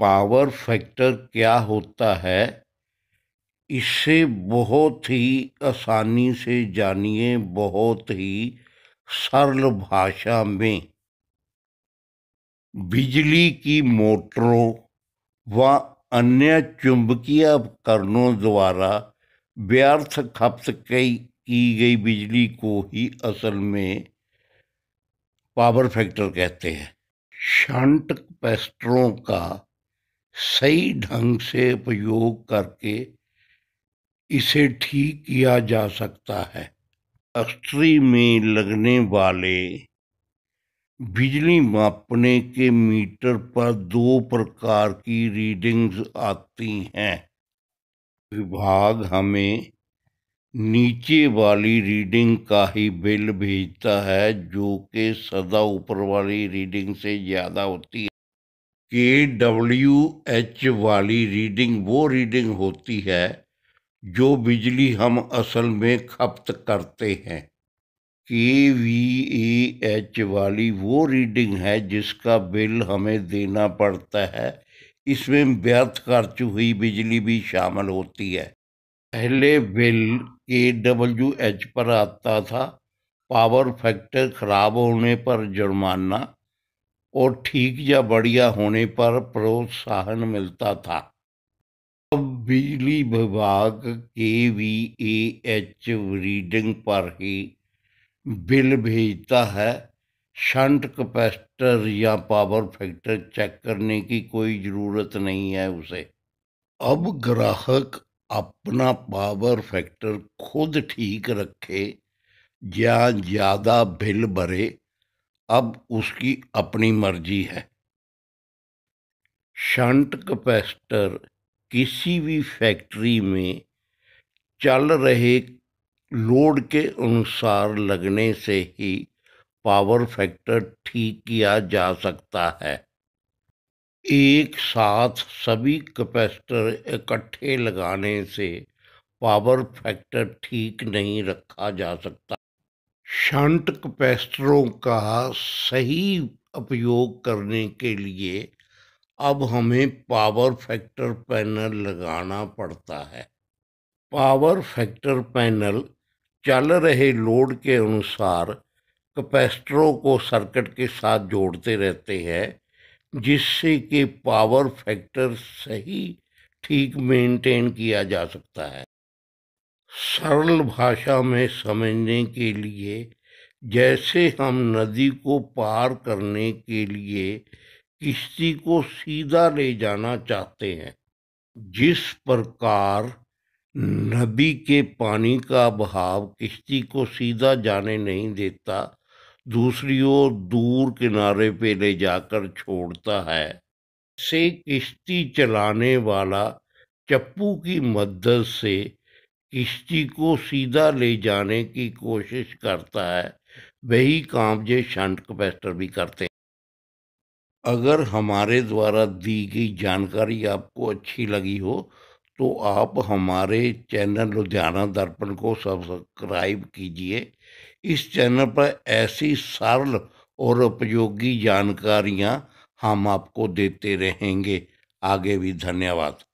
power factor क्या होता है इसे बहुत ही आसानी से जानिए बहुत ही सरल भाषा में बिजली की मोटरों व अन्य चुंबकीय उपकरणों द्वारा व्यर्थ खपत की गई बिजली को ही असल में पावर फैक्टर कहते हैं शंट कैपेसिटरों का सही ढंग से उपयोग करके इसे ठीक किया जा सकता है अस्त्री में लगने वाले बिजली मापने के मीटर पर दो प्रकार की रीडिंग्स आती हैं विभाग हमें नीचे वाली रीडिंग का ही बिल भेजता है जो कि सदा ऊपर वाली रीडिंग से ज़्यादा होती है के डब्ल्यू एच वाली रीडिंग वो रीडिंग होती है जो बिजली हम असल में खपत करते हैं के वी ए एच वाली वो रीडिंग है जिसका बिल हमें देना पड़ता है इसमें व्यर्थ खर्च हुई बिजली भी शामिल होती है पहले बिल के डब्ल्यू एच पर आता था पावर फैक्टर खराब होने पर जुर्माना और ठीक या बढ़िया होने पर प्रोत्साहन मिलता था अब बिजली विभाग के वी ए एच रीडिंग पर ही बिल भेजता है शंट कैपेसिटर या पावर फैक्टर चेक करने की कोई ज़रूरत नहीं है उसे अब ग्राहक अपना पावर फैक्टर खुद ठीक रखे या ज़्यादा बिल भरे अब उसकी अपनी मर्जी है शंट कैपेसिटर किसी भी फैक्ट्री में चल रहे लोड के अनुसार लगने से ही पावर फैक्टर ठीक किया जा सकता है एक साथ सभी कैपेसिटर इकट्ठे लगाने से पावर फैक्टर ठीक नहीं रखा जा सकता शांट कैपेसिटरों का सही उपयोग करने के लिए अब हमें पावर फैक्टर पैनल लगाना पड़ता है पावर फैक्टर पैनल चल रहे लोड के अनुसार कैपेसिटरों को सर्किट के साथ जोड़ते रहते हैं जिससे कि पावर फैक्टर सही ठीक मेंटेन किया जा सकता है सरल भाषा में समझने के लिए जैसे हम नदी को पार करने के लिए किश्ती को सीधा ले जाना चाहते हैं जिस प्रकार नदी के पानी का बहाव किश्ती को सीधा जाने नहीं देता दूसरी ओर दूर किनारे पे ले जाकर छोड़ता है से किश्ती चलाने वाला चप्पू की मदद से किश्ती को सीधा ले जाने की कोशिश करता है वही काम जो शंट कैपेसिटर भी करते हैं अगर हमारे द्वारा दी गई जानकारी आपको अच्छी लगी हो तो आप हमारे चैनल लुधियाना दर्पण को सब्सक्राइब कीजिए इस चैनल पर ऐसी सरल और उपयोगी जानकारियाँ हम आपको देते रहेंगे आगे भी धन्यवाद